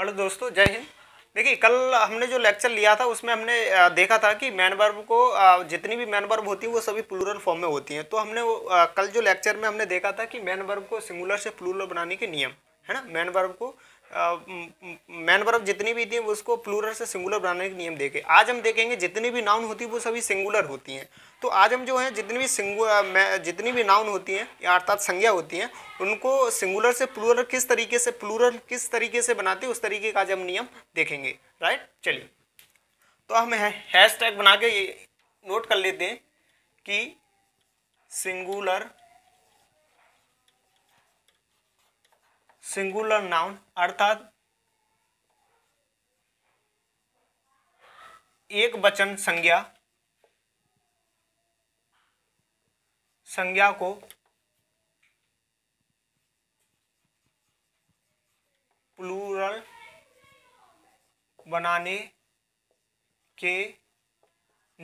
hello दोस्तों जय हिंद देखिए कल हमने जो लेक्चर लिया था उसमें हमने देखा था कि मैन वर्ब को जितनी भी मैन वर्ब होती है वो सभी प्लूरल फॉर्म में होती हैं तो हमने कल जो लेक्चर में हमने देखा था कि मैन वर्ब को सिंगुलर से प्लूरल बनाने के नियम है ना मैन वर्ब को मैन वर्ब जितनी भी थी उसको प्लूरल से सिंगुलर बनाने के नियम देखे आज हम देखेंगे जितनी भी नाउन होती है वो सभी सिंगुलर होती हैं तो आज हम जो हैं जितनी भी सिंगुलर जितनी भी नाउन होती हैं या अर्थात संज्ञा होती हैं उनको सिंगुलर से प्लूरल किस तरीके से प्लूरल किस तरीके से बनाते हैं उस तरीके का आज हम नियम देखेंगे राइट चलिए तो हम हैश टैग बना के ये नोट कर लेते हैं कि सिंगुलर सिंगुलर नाउन अर्थात एक वचन संज्ञा संज्ञा को प्लूरल बनाने के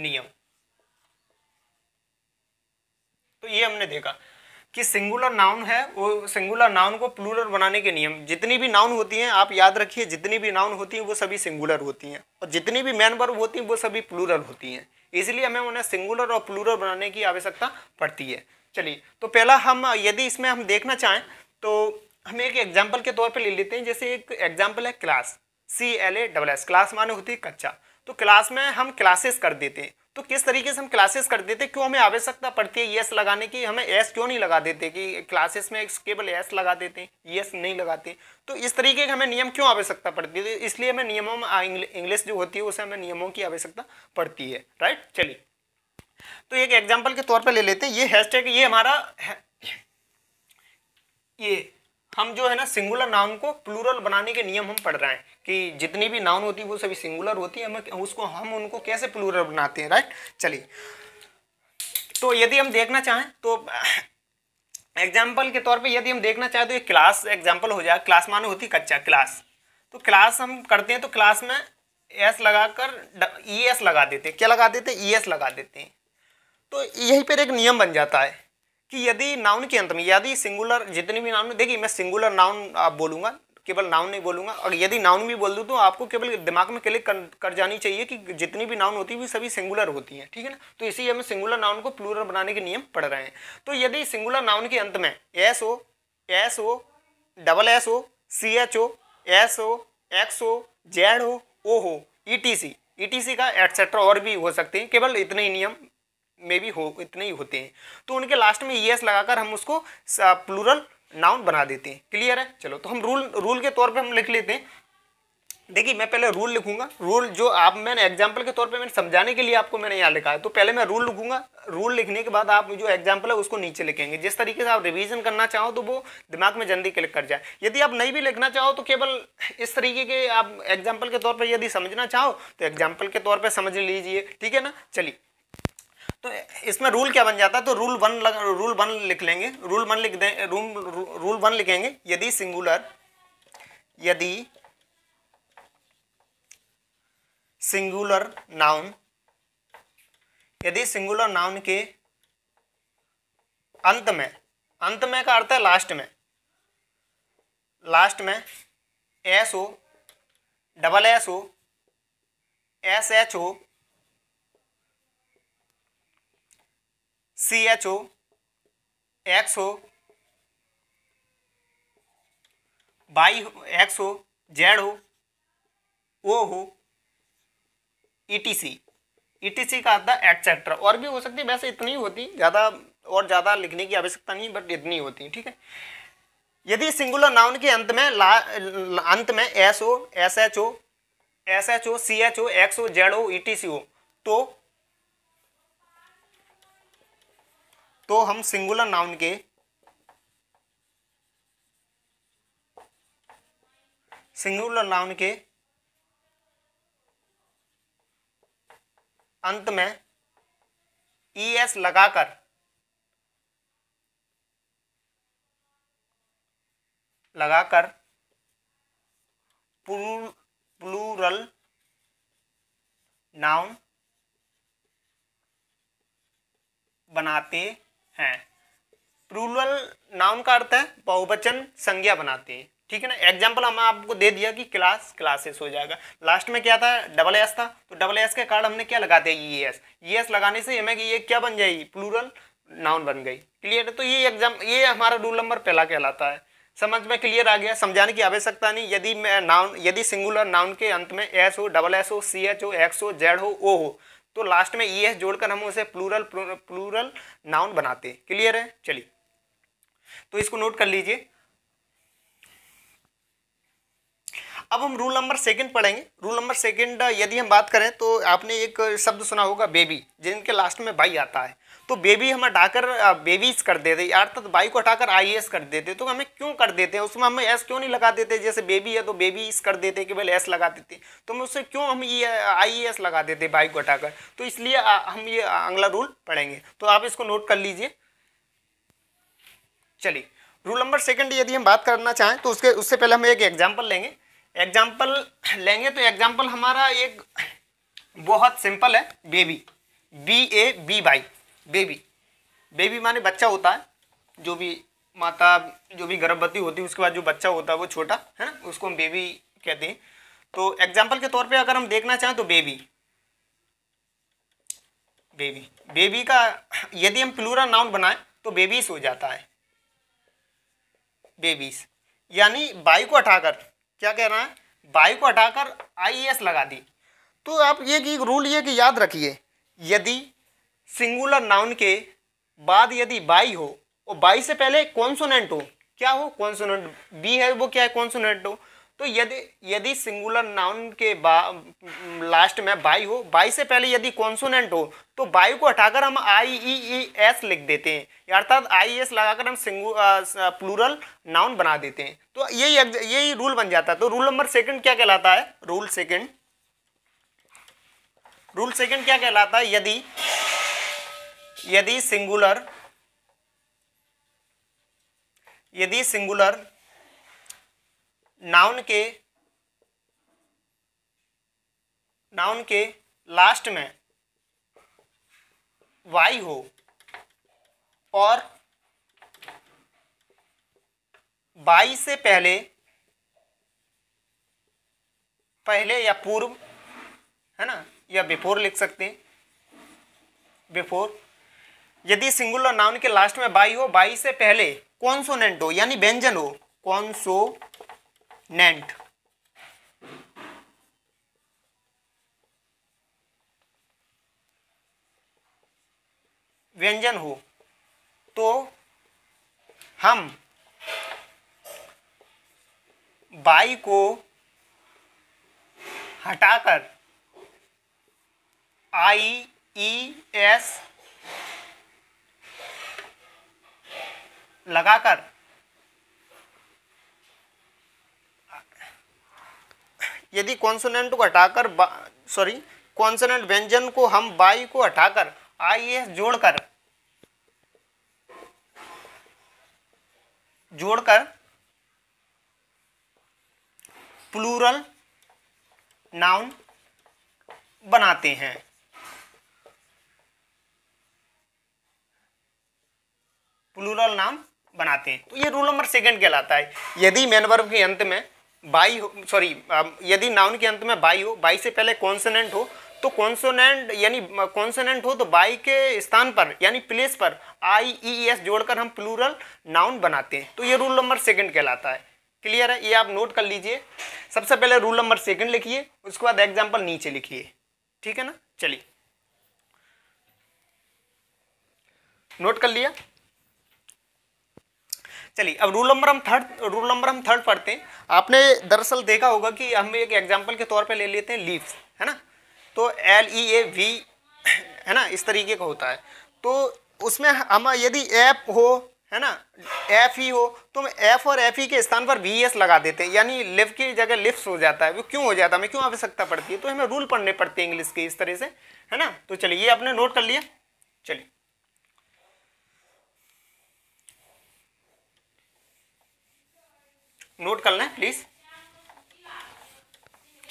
नियम तो ये हमने देखा कि सिंगुलर नाउन है वो सिंगुलर नाउन को प्लूरल बनाने के नियम जितनी भी नाउन होती हैं आप याद रखिए जितनी भी नाउन होती हैं वो सभी सिंगुलर होती हैं और जितनी भी मैन वर्ब होती हैं वो सभी प्लूरल होती हैं इसलिए हमें उन्हें सिंगुलर और प्लूरल बनाने की आवश्यकता पड़ती है चलिए तो पहला हम यदि इसमें हम देखना चाहें तो हम एक एग्जाम्पल के तौर पर ले लेते हैं जैसे एक एग्जाम्पल है class C L A double S class माने होती है कच्चा तो क्लास में हम क्लासेस कर देते हैं तो किस तरीके से हम क्लासेस कर देते क्यों हमें आवश्यकता पड़ती है यस लगाने की हमें एस क्यों नहीं लगा देते कि क्लासेस में केवल एस लगा देते हैं यस नहीं लगाते तो इस तरीके के हमें नियम क्यों आवश्यकता पड़ती है इसलिए हमें नियमों में इंग्लिश जो होती है उसे हमें नियमों की आवश्यकता पड़ती है राइट चलिए तो एक एग्जाम्पल के तौर पर ले लेते हैं ये हैशटैग ये हमारा ये हम जो है ना सिंगुलर नाउन को प्लूरल बनाने के नियम हम पढ़ रहे हैं कि जितनी भी नाउन होती है वो सभी सिंगुलर होती है हम उसको हम उनको कैसे प्लूरल बनाते हैं राइट चलिए तो यदि हम देखना चाहें तो एग्जाम्पल के तौर पे यदि हम देखना चाहें तो ये क्लास एग्जाम्पल हो जाए क्लास मानो होती कच्चा क्लास तो क्लास हम करते हैं तो क्लास में एस लगा कर ई एस e लगा देते हैं क्या लगा देते हैं ई e एस लगा देते हैं तो यहीं पर एक नियम बन जाता है कि यदि नाउन के अंत में यदि सिंगुलर जितनी भी नाउन देखिए मैं सिंगुलर नाउन आप बोलूँगा केवल नाउन नहीं बोलूंगा और यदि नाउन भी बोल दूँ तो आपको केवल दिमाग में क्लिक कर, कर जानी चाहिए कि जितनी भी नाउन होती है वो सभी सिंगुलर होती हैं ठीक है ना तो इसी हमें सिंगुलर नाउन को प्लूरल बनाने के नियम पढ़ रहे हैं तो यदि सिंगुलर नाउन के अंत में एस ओ एस ओ डबल एस ओ सी एच ओ एस ओ एक्स ओ जेड हो ओ हो ई टी सी ई टी सी का एटसेट्रा और भी हो सकते हैं केवल इतने ही नियम में भी हो इतने ही होते हैं तो उनके लास्ट में ई एस लगाकर हम उसको प्लूरल नाउन बना देते हैं क्लियर है चलो तो हम रूल रूल के तौर पर हम लिख लेते हैं देखिए मैं पहले रूल लिखूंगा रूल जो आप मैंने एग्जाम्पल के तौर पे मैंने समझाने के लिए आपको मैंने यहाँ लिखा है तो पहले मैं रूल लिखूंगा रूल लिखने के बाद आप जो एग्जाम्पल है उसको नीचे लिखेंगे जिस तरीके से आप रिवीजन करना चाहो तो वो दिमाग में जल्दी क्लिक कर जाए यदि आप नहीं भी लिखना चाहो तो केवल इस तरीके के आप एग्जाम्पल के तौर पर यदि समझना चाहो तो एग्जाम्पल के तौर पर समझ लीजिए ठीक है ना चलिए तो इसमें रूल क्या बन जाता है तो रूल वन रूल वन लिख लेंगे रूल वन लिख दें रूल रूल वन लिखेंगे यदि सिंगुलर यदि सिंगुलर नाउन यदि सिंगुलर नाउन के अंत में अंत में का अर्थ है लास्ट में लास्ट में एस हो डबल एस हो एस एच हो सी एच हो एक्स हो बाई एक्स हो जेड हो ओ हो ईटीसी ईटीसी का आता है एटसेट्रा और भी हो सकती है वैसे इतनी होती ज़्यादा और ज़्यादा लिखने की आवश्यकता नहीं बट इतनी होती है ठीक है यदि सिंगुलर नाउन के अंत में ला अंत में एस हो एस एच ओ एस एच ओ सी एच ओ एक्स ओ जेड ओ ई टी सी ओ तो तो हम सिंगुलर नाउन के सिंगुलर नाउन के अंत में ई एस लगाकर लगाकर प्लूरल नाउन बनाते है प्लूरल नाउन का अर्थ है बहुवचन संज्ञा बनाती है ठीक है ना एग्जाम्पल हम आपको दे दिया कि क्लास क्लासेस हो जाएगा लास्ट में क्या था डबल एस था तो डबल एस के कार्ड हमने क्या लगा दिया ई एस ई एस लगाने से हमें ये क्या बन जाएगी प्लूरल नाउन बन गई क्लियर है तो ये एग्जाम ये हमारा रूल नंबर पहला कहलाता है समझ में क्लियर आ गया समझाने की आवश्यकता नहीं यदि मैं नाउन यदि सिंगुलर नाउन के अंत में एस हो डबल एस हो सी एच हो एक्स हो जेड हो ओ हो तो लास्ट में ई e एस जोड़कर हम उसे प्लूरल प्लूरल नाउन बनाते हैं क्लियर है चलिए तो इसको नोट कर लीजिए अब हम रूल नंबर सेकंड पढ़ेंगे रूल नंबर सेकंड यदि हम बात करें तो आपने एक शब्द सुना होगा बेबी जिनके लास्ट में भाई आता है तो बेबी हम हटाकर बेबीज कर देते अर्थात बाई को हटाकर आई एस कर देते तो हमें क्यों कर देते हैं उसमें हमें एस क्यों नहीं लगा देते जैसे बेबी है तो बेबीज कर देते कि केवल एस लगा देते तो हम उससे क्यों हम ये आई एस लगा देते बाई को हटाकर तो इसलिए हम ये अगला रूल पढ़ेंगे तो आप इसको नोट कर लीजिए चलिए रूल नंबर सेकंड यदि हम बात करना चाहें तो उसके उससे पहले हम एक एग्जाम्पल लेंगे एग्जाम्पल लेंगे तो एग्जाम्पल हमारा एक बहुत सिंपल है baby B A B Y baby baby माने बच्चा होता है जो भी माता जो भी गर्भवती होती है उसके बाद जो बच्चा होता है वो छोटा है ना उसको हम बेबी कहते हैं तो एग्जाम्पल के तौर पे अगर हम देखना चाहें तो बेबी बेबी बेबी का यदि हम प्लूरा नाउन बनाएं तो बेबीस हो जाता है बेबीस यानी बाई को हटाकर क्या कह रहा है बाई को हटाकर आई एस लगा दी तो आप ये कि रूल ये कि याद रखिए यदि सिंगुलर नाउन के बाद यदि बाई हो और बाई से पहले कॉन्सोनेंट हो क्या हो कॉन्सोनेंट बी है वो क्या है कॉन्सोनेंट हो तो यदि यदि सिंगुलर नाउन के लास्ट में बाई हो बाई से पहले यदि कॉन्सोनेंट हो तो बाई को हटाकर हम आई ई ई एस लिख देते हैं अर्थात आई एस लगाकर हम सिंगु प्लूरल नाउन बना देते हैं तो यही यही रूल बन जाता है तो रूल नंबर सेकंड क्या कहलाता है रूल सेकंड रूल सेकंड क्या कहलाता है यदि यदि सिंगुलर यदि सिंगुलर नाउन के नाउन के लास्ट में वाई हो और बाई से पहले पहले या पूर्व है ना या बिफोर लिख सकते हैं बिफोर यदि सिंगुलर नाउन के लास्ट में बाई हो बाई से पहले कॉन्सोनेंट हो यानी व्यंजन हो सो नेंट व्यंजन हो तो हम बाई को हटाकर आई ई एस लगाकर यदि कॉन्सोनेंट को हटाकर सॉरी कॉन्सोनेंट व्यंजन को हम बाई को हटाकर आई एस जोड़कर जोड़कर प्लूरल नाउन बनाते हैं प्लूरल नाम बनाते हैं तो ये रूल नंबर सेकंड कहलाता है यदि मेन वर्ब के अंत में बाई हो सॉरी um, यदि नाउन के अंत में बाई हो बाई से पहले कॉन्सोनेंट हो तो कॉन्सोनेंट यानी कॉन्सोनेंट हो तो बाई के स्थान पर यानी प्लेस पर आई ई एस जोड़कर हम प्लूरल नाउन बनाते हैं तो ये रूल नंबर सेकंड कहलाता है क्लियर है ये आप नोट कर लीजिए सबसे पहले रूल नंबर सेकंड लिखिए उसके बाद एग्जाम्पल नीचे लिखिए ठीक है ना चलिए नोट कर लिया चलिए अब रूल नंबर हम थर्ड रूल नंबर हम थर्ड पढ़ते हैं आपने दरअसल देखा होगा कि हम एक एग्जाम्पल के तौर पर ले लेते हैं लीव्स है ना तो एल ई ए वी है ना इस तरीके का होता है तो उसमें हम यदि एफ हो है ना एफ ई e हो तो हम एफ और एफ ई e के स्थान पर वी एस लगा देते हैं यानी लिव की जगह लिफ्ट हो जाता है वो क्यों हो जाता है हमें क्यों आवश्यकता पड़ती है तो हमें रूल पढ़ने पड़ते हैं इंग्लिश के इस तरह से है ना तो चलिए ये आपने नोट कर लिया चलिए नोट कर लें प्लीज़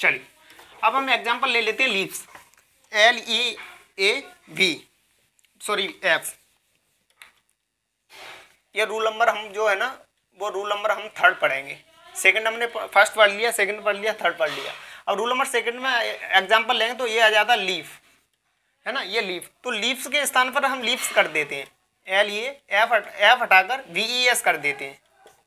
चलिए अब हम एग्जांपल ले लेते हैं leaves L E A V sorry F ये रूल नंबर हम जो है ना वो रूल नंबर हम थर्ड पढ़ेंगे सेकंड हमने फर्स्ट पढ़ लिया सेकंड पढ़ लिया थर्ड पढ़ लिया अब रूल नंबर सेकंड में एग्जांपल लेंगे तो ये आ जाता है लीफ है ना ये लीफ तो लीव्स के स्थान पर हम लीव्स कर देते हैं एल ई एफ एफ हटाकर वी ई एस कर देते हैं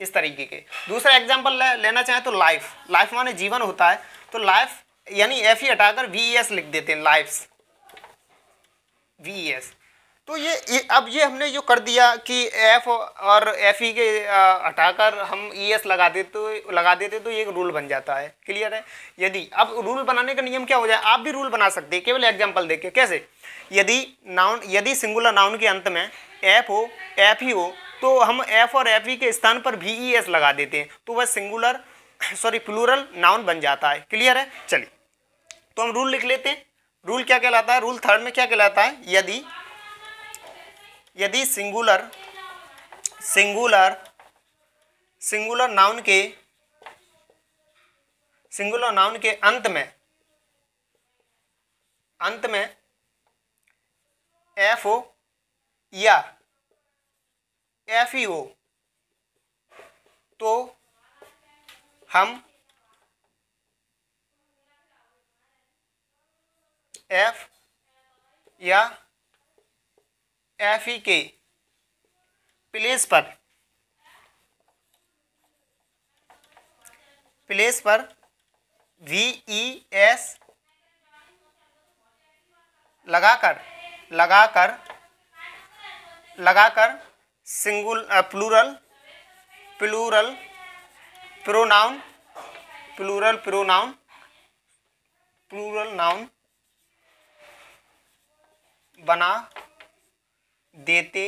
इस तरीके के दूसरा एग्जाम्पल ले, लेना चाहें तो लाइफ लाइफ माने जीवन होता है तो लाइफ यानी एफ ही e हटाकर वी एस e लिख देते हैं लाइफ वी एस तो ये, ये अब ये हमने जो कर दिया कि एफ और एफ ई e के हटाकर हम ई एस लगा देते तो लगा देते तो ये एक रूल बन जाता है क्लियर है यदि अब रूल बनाने का नियम क्या हो जाए आप भी रूल बना सकते हैं केवल एग्जांपल देख के कैसे यदि नाउन यदि सिंगुलर नाउन के अंत में एफ हो एफ ही हो तो हम एफ और एफ के स्थान पर भी ई एस लगा देते हैं तो वह सिंगुलर सॉरी प्लूरल नाउन बन जाता है क्लियर है चलिए तो हम रूल लिख लेते हैं रूल क्या कहलाता है रूल थर्ड में क्या कहलाता है यदि यदि सिंगुलर सिंगुलर सिंगुलर नाउन के सिंगुलर नाउन के अंत में अंत में एफ या एफ ई ओ तो हम एफ या एफ ई के प्लेस पर प्लेस पर वी ई एस लगाकर लगाकर लगाकर सिंगुल plural plural pronoun plural pronoun plural noun बना देते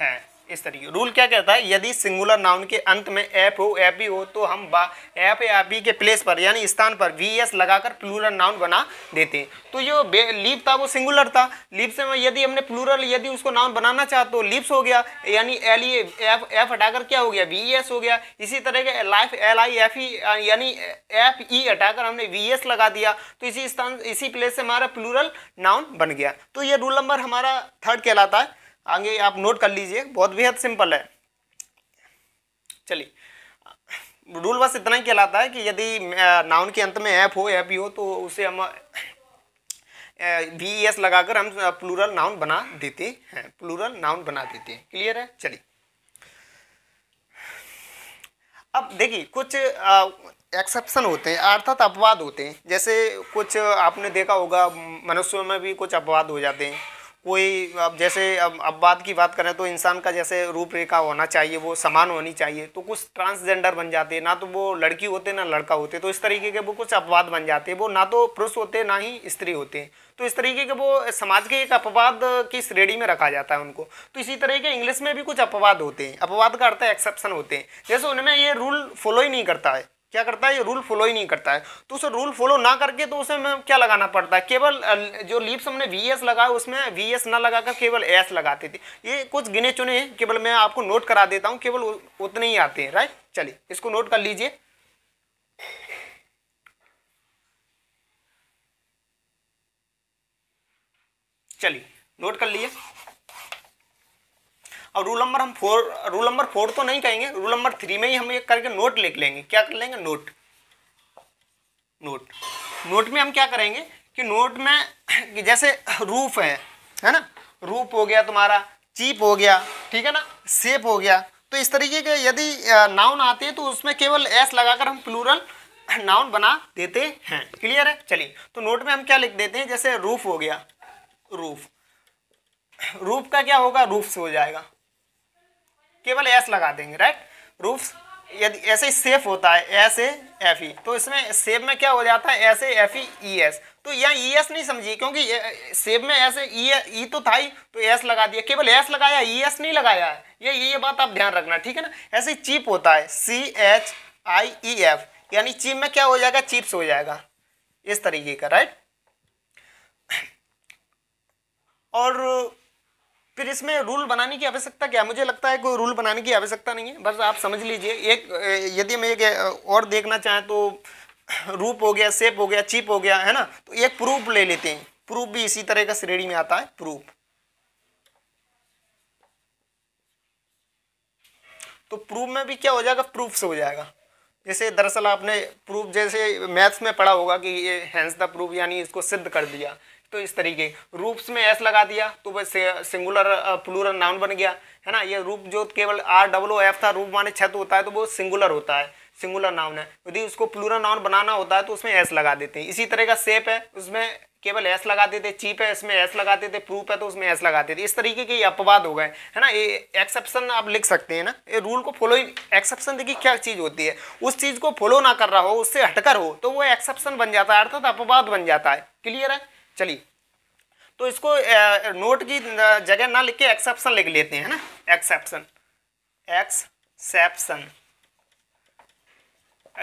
हैं इस तरीके रूल क्या कहता है यदि सिंगुलर नाउन के अंत में एप हो एप भी हो तो हम बा ऐप या बी के प्लेस पर यानी स्थान पर वी एस लगाकर प्लूरल नाउन बना देते हैं तो जो लीप था वो सिंगुलर था लीप से यदि हमने प्लूरल यदि उसको नाउन बनाना चाहते तो लिप्स हो गया यानी एल ई एफ एफ हटाकर क्या हो गया वी एस हो गया इसी तरह के life L I F E यानी एफ ई e हटाकर हमने वी एस लगा दिया तो इसी स्थान इसी प्लेस से हमारा प्लूरल नाउन बन गया तो ये रूल नंबर हमारा थर्ड कहलाता है आगे आप नोट कर लीजिए बहुत बेहद सिंपल है चलिए रूल बस इतना ही कहलाता है कि यदि नाउन के अंत में ऐप हो ऐप हो तो उसे हम वी एस e लगाकर हम प्लूरल नाउन बना देते हैं प्लूरल नाउन बना देते हैं क्लियर है चलिए अब देखिए कुछ एक्सेप्शन होते हैं अर्थात अपवाद होते हैं जैसे कुछ आपने देखा होगा मनुष्यों में भी कुछ अपवाद हो जाते हैं कोई अब जैसे अब अब बात की बात करें तो इंसान का जैसे रूपरेखा होना चाहिए वो समान होनी चाहिए तो कुछ ट्रांसजेंडर बन जाते हैं ना तो वो लड़की होते ना लड़का होते तो इस तरीके के वो कुछ अपवाद बन जाते हैं वो ना तो पुरुष होते ना ही स्त्री होते हैं तो इस तरीके के वो समाज के एक अपवाद की श्रेणी में रखा जाता है उनको तो इसी तरह के इंग्लिश में भी कुछ अपवाद होते हैं अपवाद का अर्थ है एक्सेप्शन होते हैं जैसे उनमें ये रूल फॉलो ही नहीं करता है क्या करता है ये रूल फॉलो ही नहीं करता है तो उसे रूल फॉलो ना करके तो उसे क्या लगाना पड़ता है केवल जो लीप्स हमने वी एस लगाए उसमें वी एस ना लगा कर केवल एस लगाते थे ये कुछ गिने चुने हैं केवल मैं आपको नोट करा देता हूँ केवल उतने ही आते हैं राइट चलिए इसको नोट कर लीजिए चलिए नोट कर लिए अब रूल नंबर हम फोर रूल नंबर फोर तो नहीं कहेंगे रूल नंबर थ्री में ही हम एक करके नोट लिख लेंगे क्या कर लेंगे नोट नोट नोट में हम क्या करेंगे कि नोट में कि जैसे रूफ है है ना रूफ हो गया तुम्हारा चीप हो गया ठीक है ना सेप हो गया तो इस तरीके के यदि नाउन आते हैं तो उसमें केवल एस लगाकर हम प्लूरल नाउन बना देते हैं क्लियर है चलिए तो नोट में हम क्या लिख देते हैं जैसे रूफ हो गया रूफ रूफ का क्या होगा रूफ से हो जाएगा केवल एस लगा देंगे राइट रूफ यदि ऐसे ही सेफ होता है एस ए एफ ई तो इसमें सेब में क्या हो जाता है S A F E E S तो यहाँ ई e एस नहीं समझिए क्योंकि सेब में ऐसे ई e, ई e तो था ही तो एस लगा दिया केवल एस लगाया ई एस नहीं लगाया है ये ये बात आप ध्यान रखना ठीक है ना ऐसे चिप होता है C H I E F यानी चिप में क्या हो जाएगा चिप्स हो जाएगा इस तरीके का राइट और फिर इसमें रूल बनाने की आवश्यकता क्या मुझे लगता है कोई रूल बनाने की आवश्यकता नहीं है बस आप समझ लीजिए एक यदि मैं एक और देखना चाहें तो रूप हो गया सेप हो गया चिप हो गया है ना तो एक प्रूफ ले लेते हैं प्रूफ भी इसी तरह का श्रेणी में आता है प्रूफ तो प्रूफ में भी क्या हो जाएगा प्रूफ से हो जाएगा जैसे दरअसल आपने प्रूफ जैसे मैथ्स में पढ़ा होगा कि ये हैंस द प्रूफ यानी इसको सिद्ध कर दिया तो इस तरीके रूप्स में एस लगा दिया तो वह सिंगुलर प्लूरल नाउन बन गया है ना ये रूप जो केवल आर डब्लो एफ था रूप माने छत होता है तो वो सिंगुलर होता है सिंगुलर नाउन है यदि उसको प्लूरल नाउन बनाना होता है तो उसमें एस लगा देते हैं इसी तरह का सेप है उसमें केवल एस लगा देते चीप है इसमें एस लगाते थे प्रूफ है तो उसमें एस लगाते थे इस तरीके के अपवाद हो गए है ना ये एक्सेप्शन आप लिख सकते हैं ना ये रूल को फॉलो एक्सेप्शन देखिए क्या चीज़ होती है उस चीज़ को फॉलो ना कर रहा हो उससे हटकर हो तो वो एक्सेप्शन बन जाता है अर्थात अपवाद बन जाता है क्लियर है चलिए तो इसको नोट की जगह ना लिख के एक्सेप्शन लिख लेते हैं ना एक्सेप्शन एक्सेप्शन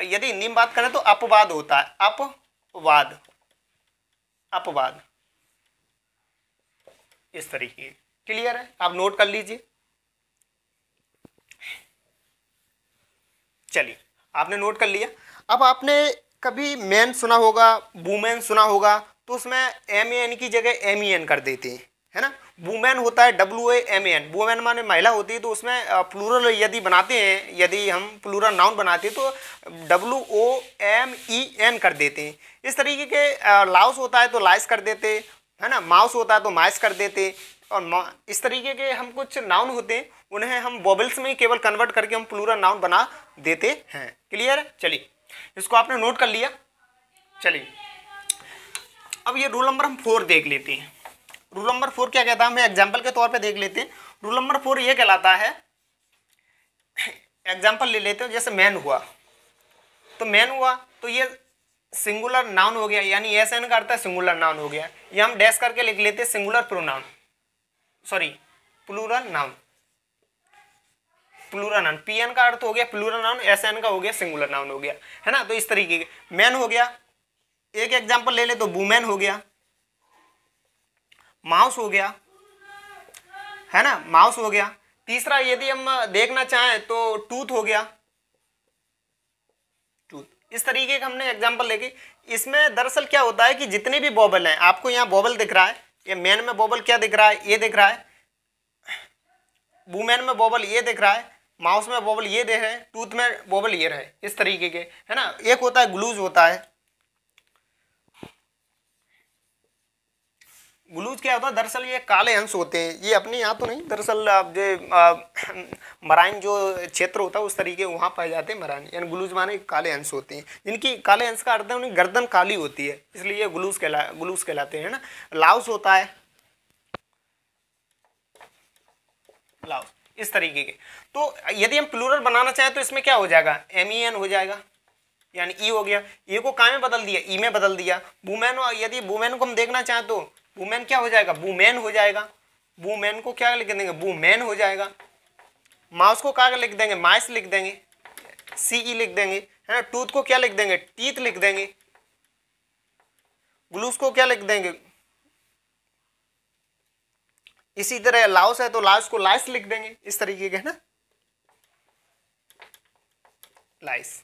यदि हिंदी में बात करें तो अपवाद होता है अपवाद अपवाद इस तरीके क्लियर है आप नोट कर लीजिए चलिए आपने नोट कर लिया अब आपने कभी मैन सुना होगा वुमेन सुना होगा तो उसमें एम ए एन की जगह एम ई एन कर देते हैं है ना वुमेन होता है W A M N woman माने महिला होती है तो उसमें प्लूरल यदि बनाते हैं यदि हम प्लूरल नाउन बनाते हैं तो W O M E N कर देते हैं इस तरीके के लाउस होता है तो लाइस कर देते है ना माउस होता है तो माइस कर देते और इस तरीके के हम कुछ नाउन होते हैं उन्हें हम बॉबल्स में ही केवल कन्वर्ट करके हम प्लूरल नाउन बना देते हैं क्लियर है चलिए इसको आपने नोट कर लिया चलिए अब ये रूल नंबर हम फोर देख लेते हैं रूल नंबर फोर क्या कहता है हम एग्जाम्पल के तौर पर देख लेते हैं रूल नंबर फोर ये कहलाता है एग्जाम्पल ले लेते हो जैसे मैन हुआ तो मैन हुआ तो ये सिंगुलर नाउन हो गया यानी एस एन का अर्थ है सिंगुलर नाउन हो गया ये हम डैश करके लिख लेते हैं singular pronoun sorry plural noun plural noun P N का अर्थ हो गया प्लूरल नाउन एस एन का हो गया सिंगुलर नाउन हो गया है ना तो इस तरीके के मैन हो गया एक एग्जाम्पल ले ले तो वुमेन हो गया माउस हो गया है ना माउस हो गया तीसरा यदि हम देखना चाहें तो टूथ हो गया टूथ इस तरीके का हमने एग्जाम्पल लेके इसमें दरअसल क्या होता है कि जितने भी बॉबल हैं आपको यहाँ बॉबल दिख रहा है ये मैन में बॉबल क्या दिख रहा है ये दिख रहा है वुमेन में बॉबल ये दिख रहा है माउस में बॉबल ये दे रहे हैं टूथ में बॉबल ये रहे इस तरीके के है ना एक होता है ग्लूज होता है ग्लूज क्या होता है दरअसल ये काले अंश होते हैं ये अपने यहाँ तो नहीं दरअसल आप जो मराइन जो क्षेत्र होता है उस तरीके वहाँ पाए जाते हैं मराइन यानी ग्लूज माने काले अंश होते हैं जिनकी काले अंश का अर्थ है उनकी गर्दन काली होती है इसलिए ग्लूज कहला ग्लूज कहलाते हैं ना लाउस होता है लाउस इस तरीके के तो यदि हम प्लूरल बनाना चाहें तो इसमें क्या हो जाएगा एम ई एन हो जाएगा यानी ई e हो गया ई e को का में बदल दिया ई e में बदल दिया वुमेन यदि वुमेन को हम देखना चाहें तो वुमेन क्या हो जाएगा वुमेन हो जाएगा वुमेन को क्या लिख देंगे वुमेन हो जाएगा माउस को क्या लिख देंगे माइस लिख देंगे सी e लिख देंगे है ना टूथ को क्या लिख देंगे टीथ लिख देंगे ग्लूस को क्या लिख देंगे इसी तरह लाउस है तो लाउस को लाइस लिख देंगे इस तरीके के है ना लाइस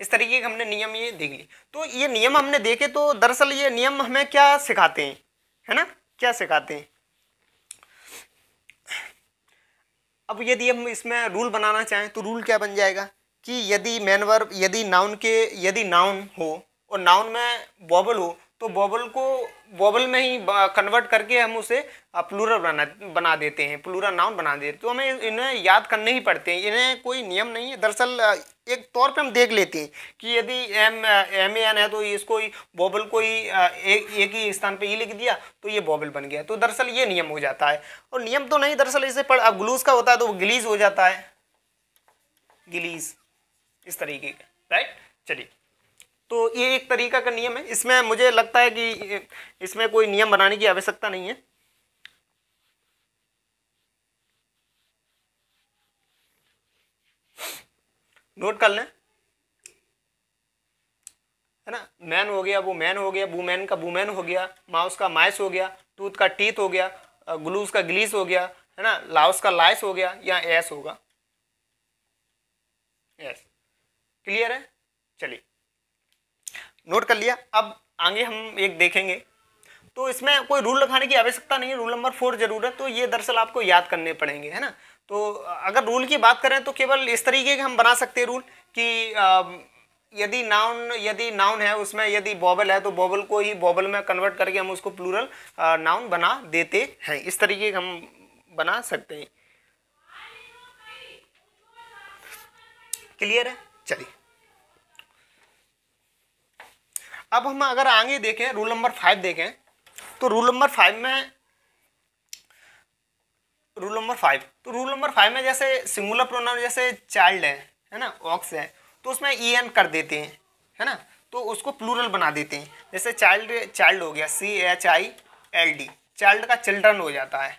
इस तरीके के हमने नियम ये देख लिए तो ये नियम हमने देखे तो दरअसल ये नियम हमें क्या सिखाते हैं है ना क्या सिखाते हैं अब यदि हम इसमें रूल बनाना चाहें तो रूल क्या बन जाएगा कि यदि मैनवर यदि नाउन के यदि नाउन हो और नाउन में वॉबल हो तो वॉवल को वॉवल में ही कन्वर्ट करके हम उसे प्लूरल बना बना देते हैं प्लूरल नाउन बना देते हैं तो हमें इन्हें याद करने ही पड़ते हैं इन्हें कोई नियम नहीं है दरअसल एक तौर पे हम देख लेते हैं कि यदि एम एम ए एन है तो इसको बॉबल को ही एक ही स्थान पे ही लिख दिया तो ये बॉबल बन गया तो दरअसल ये नियम हो जाता है और नियम तो नहीं दरअसल इसे पढ़ अब ग्लूज का होता है तो वो गिलीज हो जाता है गिलीज इस तरीके का राइट चलिए तो ये एक तरीका का नियम है इसमें मुझे लगता है कि इसमें कोई नियम बनाने की आवश्यकता नहीं है नोट कर लें है ना मैन हो गया वो मैन हो गया वूमैन का वूमैन हो गया माउस का माइस हो गया टूथ का टीथ हो गया ग्लूस का ग्लीस हो गया है ना लाउस का लाइस हो गया या एस होगा एस क्लियर है चलिए नोट कर लिया अब आगे हम एक देखेंगे तो इसमें कोई रूल लगाने की आवश्यकता नहीं है रूल नंबर फोर जरूर है तो ये दरअसल आपको याद करने पड़ेंगे है ना तो अगर रूल की बात करें तो केवल इस तरीके के हम बना सकते हैं रूल कि यदि नाउन यदि नाउन है उसमें यदि बॉबल है तो बॉबल को ही बॉबल में कन्वर्ट करके हम उसको प्लूरल नाउन बना देते हैं इस तरीके के हम बना सकते हैं क्लियर है चलिए अब हम अगर आगे देखें रूल नंबर फाइव देखें तो रूल नंबर फाइव में रूल नंबर फाइव तो रूल नंबर फाइव में जैसे सिंगुलर प्रोनाउन जैसे चाइल्ड है है ना ऑक्स है तो उसमें ई एन कर देते हैं है ना तो उसको प्लूरल बना देते हैं जैसे चाइल्ड चाइल्ड हो गया C H I L D child का चिल्ड्रन हो जाता है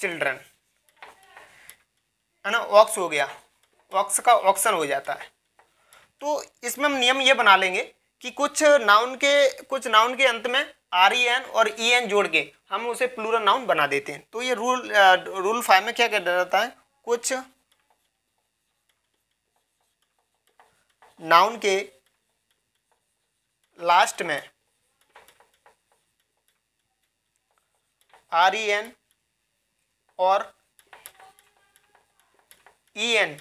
चिल्ड्रन है ना ऑक्स हो गया ऑक्स का ऑक्सन हो जाता है तो इसमें हम नियम ये बना लेंगे कि कुछ नाउन के कुछ नाउन के अंत में आर ई एन और ई e एन जोड़ के हम उसे प्लूरल नाउन बना देते हैं तो ये रूल रूल फाइव में क्या कहता जाता है कुछ नाउन के लास्ट में आर ई एन और ई एन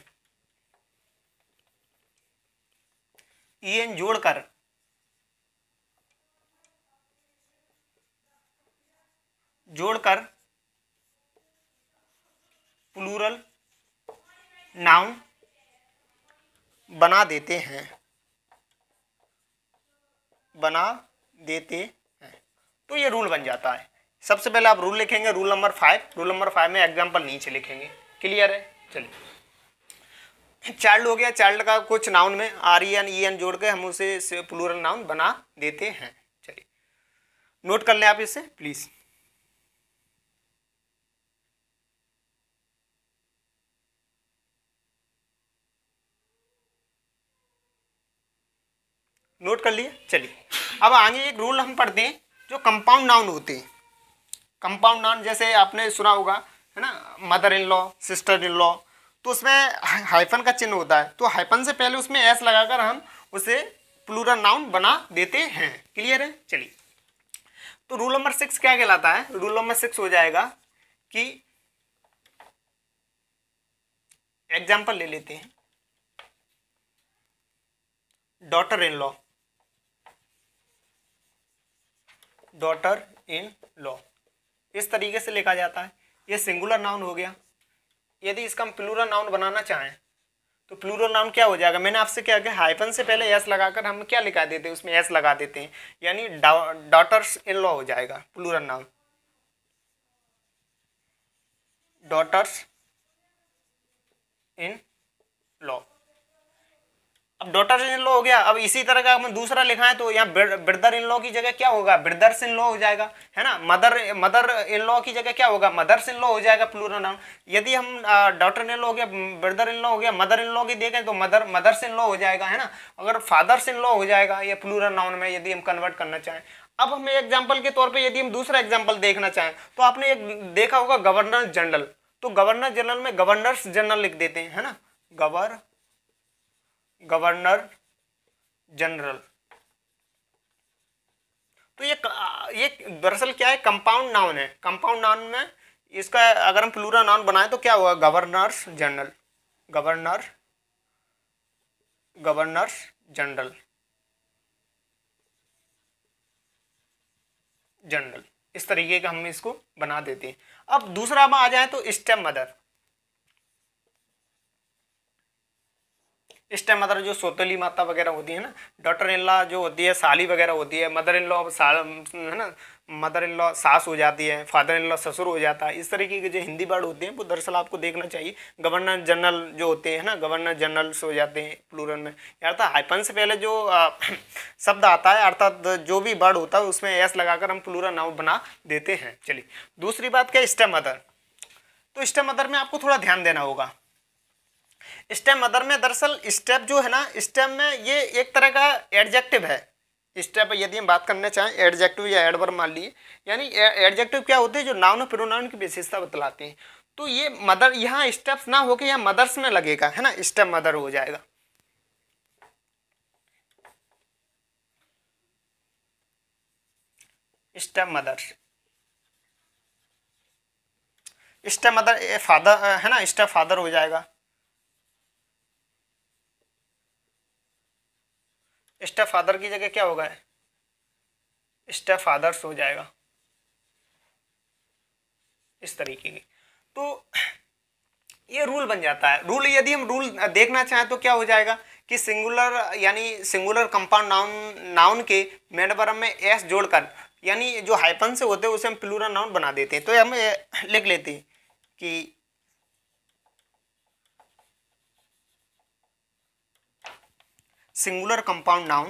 ई एन जोड़कर जोड़कर प्लूरल नाउन बना देते हैं बना देते हैं तो ये रूल बन जाता है सबसे पहले आप रूल लिखेंगे rule number five rule number five में एग्जाम्पल नीचे लिखेंगे क्लियर है चलिए चाइल्ड हो गया चाइल्ड का कुछ नाउन में R E N E N जोड़ के हम उसे प्लूरल नाउन बना देते हैं चलिए नोट कर लें आप इसे प्लीज़ नोट कर लिए चलिए अब आगे एक रूल हम पढ़ते हैं जो कंपाउंड नाउन होते हैं कंपाउंड नाउन जैसे आपने सुना होगा है ना mother in law sister in law तो उसमें हाइफन का चिन्ह होता है तो हाइफन से पहले उसमें एस लगाकर हम उसे प्लूरल नाउन बना देते हैं क्लियर है चलिए तो रूल नंबर सिक्स क्या कहलाता है रूल नंबर सिक्स हो जाएगा कि एग्जाम्पल ले लेते हैं daughter in law daughter in law इस तरीके से लिखा जाता है ये सिंगुलर नाउन हो गया यदि इसका हम प्लूरल नाउन बनाना चाहें तो प्लूरल नाउन क्या हो जाएगा मैंने आपसे क्या कि हाइपन से पहले एस लगाकर हम क्या लिखा देते हैं उसमें एस लगा देते हैं यानी डॉटर्स इन लॉ हो जाएगा plural noun daughters in law अब डॉटर इन लॉ हो गया अब इसी तरह का हम दूसरा लिखा है तो यहाँ ब्रदर इन लॉ की जगह क्या होगा ब्रदर्स इन लॉ हो जाएगा है ना मदर मदर इन लॉ की जगह क्या होगा मदर्स इन लॉ हो जाएगा प्लूरल नाउन यदि हम डॉटर इन लॉ हो गया ब्रदर इन लॉ हो गया मदर इन लॉ की देखें तो मदर मदर्स इन लॉ हो जाएगा है ना अगर फादर्स इन लॉ हो जाएगा ये प्लूरल नाउन में यदि हम कन्वर्ट करना चाहें अब हमें एग्जाम्पल के तौर पर यदि हम दूसरा एग्जाम्पल देखना चाहें तो आपने एक देखा होगा गवर्नर जनरल तो गवर्नर जनरल में गवर्नर्स जनरल लिख देते हैं है ना गवर्नर गवर्नर जनरल तो ये ये दरअसल क्या है कंपाउंड नाउन है कंपाउंड नाउन में इसका अगर हम प्लूरा नाउन बनाएं तो क्या होगा governors general governor governors general general इस तरीके का हम इसको बना देते हैं अब दूसरा हम आ जाए तो स्टेप मदर इस टाइम मतलब जो सोतेली माता वगैरह होती है ना डॉटर इन लॉ जो होती है साली वगैरह होती है मदर इन लॉ है ना मदर इन लॉ सास हो जाती है फादर इन लॉ ससुर हो जाता है इस तरीके के जो हिंदी वर्ड होते हैं वो दरअसल आपको देखना चाहिए गवर्नर जनरल जो होते हैं ना गवर्नर जनरल्स हो जाते हैं प्लूरल में था हाइपन से पहले जो शब्द आता है अर्थात जो भी वर्ड होता है उसमें एस लगाकर हम प्लूरल नाउ बना देते हैं चलिए दूसरी बात क्या स्टे मदर तो स्टेम मदर में आपको थोड़ा ध्यान देना होगा स्टेम मदर में दरअसल स्टेप जो है ना स्टेम में ये एक तरह का एडजेक्टिव है स्टेप यदि हम बात करना चाहें एडजेक्टिव या एडवर मान ली यानी एडजेक्टिव क्या होते हैं जो नाउन और प्रोनाउन की विशेषता बतलाते हैं तो ये मदर यहाँ स्टेप्स ना होके यहाँ मदर्स में लगेगा है ना स्टेप मदर हो जाएगा step mother step mother father है ना स्टेप फादर हो जाएगा स्टेप फादर की जगह क्या होगा स्टेप फादर्स हो जाएगा इस तरीके की तो ये रूल बन जाता है रूल यदि हम रूल देखना चाहें तो क्या हो जाएगा कि सिंगुलर यानी सिंगुलर कंपाउंड नाउन नाउन के मेडबरम में एस जोड़कर यानी जो हाइपन से होते हैं उसे हम प्लूरल नाउन बना देते हैं तो हम लिख लेते हैं कि singular compound noun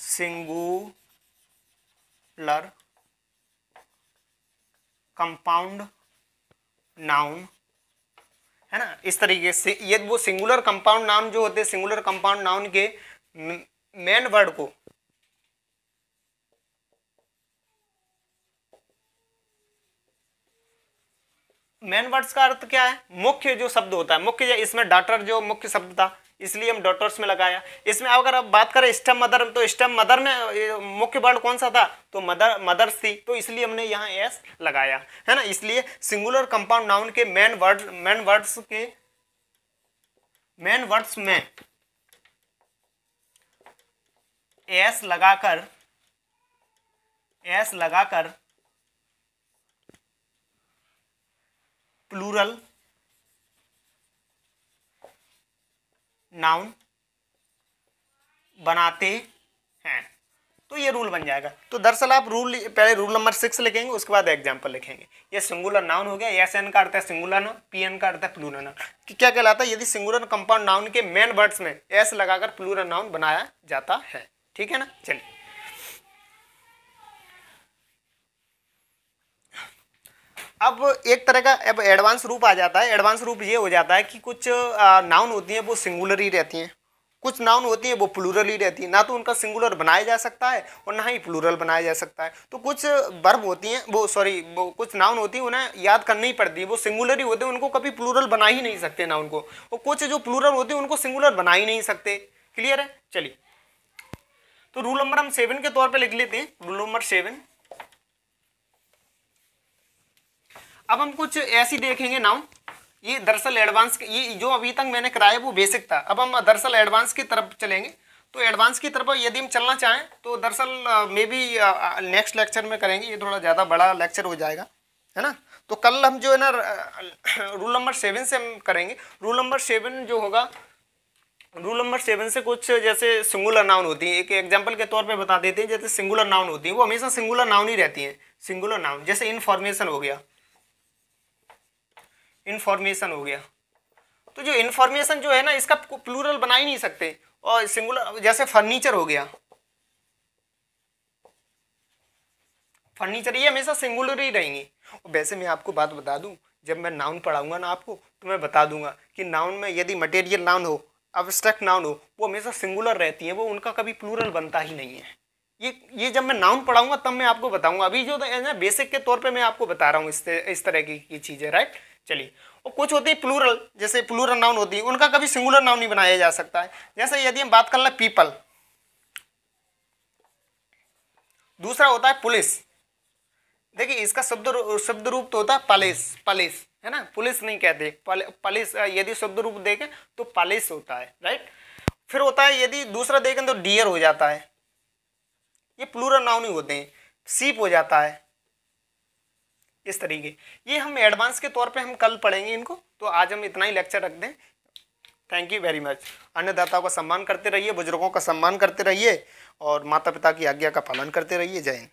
singular compound noun है ना इस तरीके से ये वो सिंगुलर कंपाउंड नाउन जो होते हैं सिंगुलर कंपाउंड नाउन के मेन वर्ड को मेन वर्ड्स का अर्थ क्या है मुख्य जो शब्द होता है मुख्य इसमें डाटर जो मुख्य शब्द था इसलिए हम डॉटर्स में लगाया इसमें अगर आप बात करें स्टम मदर तो स्टम मदर में मुख्य वर्ण कौन सा था तो मदर मदर्स थी तो इसलिए हमने यहाँ एस लगाया है ना इसलिए सिंगुलर कंपाउंड नाउन के मेन वर्ड मेन वर्ड्स के मेन वर्ड्स में एस लगाकर एस लगाकर प्लूरल नाउन बनाते हैं तो ये रूल बन जाएगा तो दरअसल आप रूल पहले रूल नंबर सिक्स लिखेंगे उसके बाद एग्जाम्पल लिखेंगे ये सिंगुलर नाउन हो गया एस एन का अर्थ है सिंगुलर नाउन पी एन का अर्थ है प्लूरल नाउन कि क्या कहलाता है यदि सिंगुलर कंपाउंड नाउन के मेन वर्ड्स में एस लगाकर प्लूरल नाउन बनाया जाता है ठीक है ना चलिए अब एक तरह का अब एडवांस रूप आ जाता है एडवांस रूप ये हो जाता है कि कुछ नाउन होती हैं वो सिंगुलर ही रहती हैं कुछ नाउन होती हैं वो प्लूरल ही रहती हैं ना तो उनका सिंगुलर बनाया जा सकता है और ना ही प्लूरल बनाया जा सकता है तो कुछ वर्ब होती हैं वो सॉरी वो कुछ नाउन होती हैं उन्हें याद करनी ही पड़ती है वो सिंगुलर ही होते हैं उनको कभी प्लूरल बना ही नहीं सकते नाउन को और कुछ जो प्लूरल होते हैं उनको सिंगुलर बना ही नहीं सकते क्लियर है चलिए तो रूल नंबर हम सेवन के तौर पर लिख लेते हैं रूल नंबर सेवन अब हम कुछ ऐसी देखेंगे नाउ ये दरअसल एडवांस ये जो अभी तक मैंने कराया वो बेसिक था अब हम दरअसल एडवांस की तरफ चलेंगे तो एडवांस की तरफ यदि हम चलना चाहें तो दरअसल मे बी नेक्स्ट लेक्चर में करेंगे ये थोड़ा ज़्यादा बड़ा लेक्चर हो जाएगा है ना तो कल हम जो है ना रूल नंबर सेवन से हम करेंगे रूल नंबर सेवन जो होगा रूल नंबर सेवन से कुछ जैसे सिंगुलर नाउन होती है एक एग्जांपल के तौर पे बता देते हैं जैसे सिंगुलर नाउन होती है वो हमेशा सिंगुलर नाउन ही रहती हैं सिंगुलर नाउन जैसे इन्फॉर्मेशन हो गया इन्फॉर्मेशन हो गया तो जो इन्फॉर्मेशन जो है ना इसका प्लूरल बना ही नहीं सकते और सिंगुलर जैसे फर्नीचर हो गया फर्नीचर ये हमेशा सिंगुलर ही रहेंगे वैसे मैं आपको बात बता दूं जब मैं नाउन पढ़ाऊंगा ना आपको तो मैं बता दूंगा कि नाउन में यदि मटेरियल नाउन हो अब्रैक्ट नाउन हो वो हमेशा सिंगुलर रहती है वो उनका कभी प्लूरल बनता ही नहीं है ये ये जब मैं नाउन पढ़ाऊंगा तब मैं आपको बताऊंगा अभी जो है ना बेसिक के तौर पे मैं आपको बता रहा हूँ इस, इस तरह की, की चीज़ें राइट चलिए और कुछ होती है प्लूरल जैसे प्लूरल नाउन होती है उनका कभी सिंगुलर नाउन नहीं बनाया जा सकता है जैसे यदि हम बात कर लें पीपल दूसरा होता है पुलिस देखिए इसका शब्द शब्द रूप तो होता है पलिस पलिस है ना पुलिस नहीं कहते पल, पलिस यदि शब्द रूप देखें तो पलिस होता है राइट फिर होता है यदि दूसरा देखें तो डियर हो जाता है ये प्लूरल नाउन ही होते हैं सीप हो जाता है इस तरीके ये हम एडवांस के तौर पे हम कल पढ़ेंगे इनको तो आज हम इतना ही लेक्चर रख दें थैंक यू वेरी मच अन्नदाताओं का सम्मान करते रहिए बुजुर्गों का सम्मान करते रहिए और माता पिता की आज्ञा का पालन करते रहिए जय हिंद